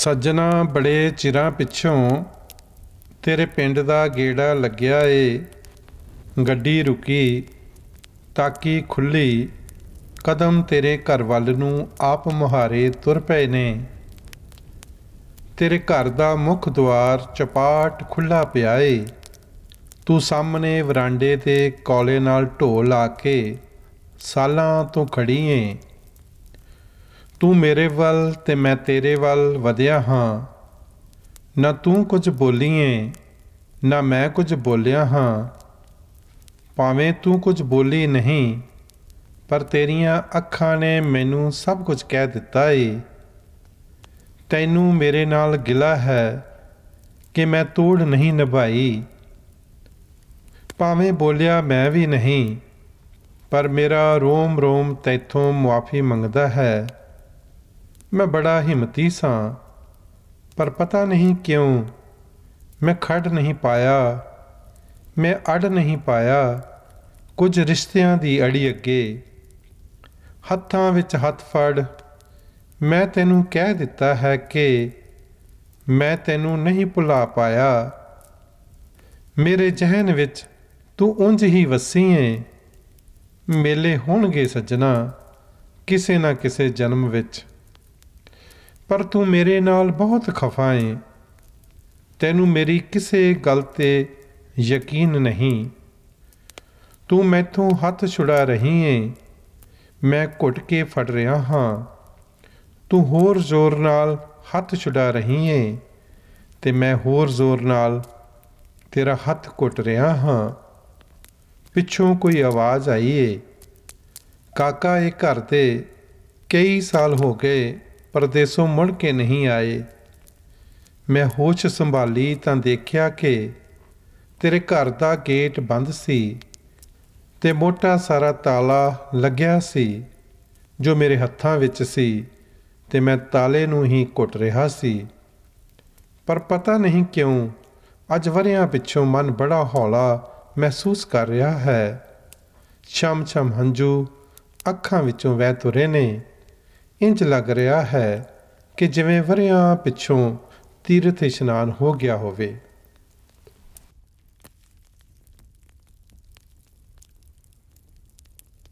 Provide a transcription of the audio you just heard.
ਸੱਜਣਾ ਬੜੇ ਚਿਰਾਂ ਪਿੱਛੋਂ ਤੇਰੇ ਪਿੰਡ ਦਾ ਗੇੜਾ ਲੱਗਿਆ ਏ ਗੱਡੀ ਰੁਕੀ ਤਾਕੀ ਖੁੱਲੀ ਕਦਮ ਤੇਰੇ ਘਰ ਵੱਲ ਨੂੰ ਆਪ ਮੁਹਾਰੇ ਤੁਰ ਪਏ ਨੇ ਤੇਰੇ ਘਰ ਦਾ ਮੁੱਖ ਦਵਾਰ ਚਪਾਟ ਖੁੱਲਾ ਪਿਆ ਏ ਤੂੰ ਸਾਹਮਣੇ ਵਰਾਂਡੇ ਤੇ ਕੋਲੇ ਨਾਲ ਢੋਲ ਆ ਕੇ ਸਾਲਾਂ ਤੋਂ ਖੜੀ ਏ ਤੂੰ ਮੇਰੇ ਵੱਲ ਤੇ ਮੈਂ ਤੇਰੇ ਵੱਲ ਵਧਿਆ ਹਾਂ ਨਾ ਤੂੰ ਕੁਝ ਬੋਲੀਏ ਨਾ ਮੈਂ ਕੁਝ ਬੋਲਿਆ ਹਾਂ ਭਾਵੇਂ ਤੂੰ ਕੁਝ ਬੋਲੀ ਨਹੀਂ ਪਰ ਤੇਰੀਆਂ ਅੱਖਾਂ ਨੇ ਮੈਨੂੰ ਸਭ ਕੁਝ ਕਹਿ ਦਿੱਤਾ ਏ ਤੈਨੂੰ ਮੇਰੇ ਨਾਲ ਗਿਲਾ ਹੈ ਕਿ ਮੈਂ ਤੋੜ ਨਹੀਂ ਨਿਭਾਈ ਭਾਵੇਂ ਬੋਲਿਆ ਮੈਂ ਵੀ ਨਹੀਂ ਪਰ ਮੇਰਾ ਰੋਮ ਰੋਮ ਤੈਥੋਂ ਮਾਫੀ ਮੰਗਦਾ ਹੈ ਮੈਂ ਬੜਾ ਹਿੰਮਤੀ ਸਾਂ ਪਰ ਪਤਾ ਨਹੀਂ ਕਿਉਂ ਮੈਂ ਖੜ ਨਹੀਂ ਪਾਇਆ ਮੈਂ ਅੜ ਨਹੀਂ ਪਾਇਆ ਕੁਝ ਰਿਸ਼ਤਿਆਂ ਦੀ ਅੜੀ ਅੱਗੇ ਹੱਥਾਂ ਵਿੱਚ ਹੱਥ ਫੜ ਮੈਂ ਤੈਨੂੰ ਕਹਿ ਦਿੱਤਾ ਹੈ ਕਿ ਮੈਂ ਤੈਨੂੰ ਨਹੀਂ ਭੁਲਾ ਪਾਇਆ ਮੇਰੇ ਜਹਨ ਵਿੱਚ ਤੂੰ ਉੰਜ ਹੀ ਵਸੀ ਏ ਮੇਲੇ ਹੋਣਗੇ ਸੱਜਣਾ ਕਿਸੇ ਨਾ ਕਿਸੇ ਜਨਮ ਵਿੱਚ ਪਰ ਤੂੰ ਮੇਰੇ ਨਾਲ ਬਹੁਤ ਖਫਾ ਏ ਤੈਨੂੰ ਮੇਰੀ ਕਿਸੇ ਗੱਲ ਤੇ ਯਕੀਨ ਨਹੀਂ ਤੂੰ ਮੈਥੋਂ ਹੱਥ ਛੁੜਾ ਰਹੀ ਏ ਮੈਂ ਘੁੱਟ ਕੇ ਫੜ ਰਿਹਾ ਹਾਂ ਤੂੰ ਹੋਰ ਜ਼ੋਰ ਨਾਲ ਹੱਥ ਛੁੜਾ ਰਹੀ ਏ ਤੇ ਮੈਂ ਹੋਰ ਜ਼ੋਰ ਨਾਲ ਤੇਰਾ ਹੱਥ ਘੁੱਟ ਰਿਹਾ ਹਾਂ ਪਿੱਛੋਂ ਕੋਈ ਆਵਾਜ਼ ਆਈ ਏ ਕਾਕਾ ਇਹ ਘਰ ਤੇ ਕਈ ਸਾਲ ਹੋ ਗਏ ਪਰਦੇਸੋਂ ਮੁੜ ਕੇ ਨਹੀਂ ਆਏ ਮੈਂ ਹੋਸ਼ ਸੰਭਾਲੀ ਤਾਂ ਦੇਖਿਆ ਕਿ ਤੇਰੇ ਘਰ ਦਾ ਗੇਟ ਬੰਦ ਸੀ ਤੇ ਮੋਟਾ ਸਾਰਾ ਤਾਲਾ ਲੱਗਿਆ ਸੀ ਜੋ ਮੇਰੇ ਹੱਥਾਂ ਵਿੱਚ ਸੀ ਤੇ ਮੈਂ ਤਾਲੇ ਨੂੰ ਹੀ ਘੁੱਟ ਰਿਹਾ ਸੀ ਪਰ ਪਤਾ ਨਹੀਂ ਕਿਉਂ ਅੱਜ ਵਰਿਆਂ ਪਿੱਛੋਂ ਮਨ ਬੜਾ ਹੌਲਾ ਮਹਿਸੂਸ ਕਰ ਰਿਹਾ ਹੈ ਛਮ ਛਮ ਹੰਝੂ ਅੱਖਾਂ ਵਿੱਚੋਂ ਵਹਿ ਤੁਰੇ ਨੇ ਇੰਜ ਲੱਗ ਰਿਹਾ ਹੈ ਕਿ ਜਿਵੇਂ ਵਰਿਆਂ ਪਿੱਛੋਂ ਤੀਰਥ ਇਸ਼ਨਾਨ ਹੋ ਗਿਆ ਹੋਵੇ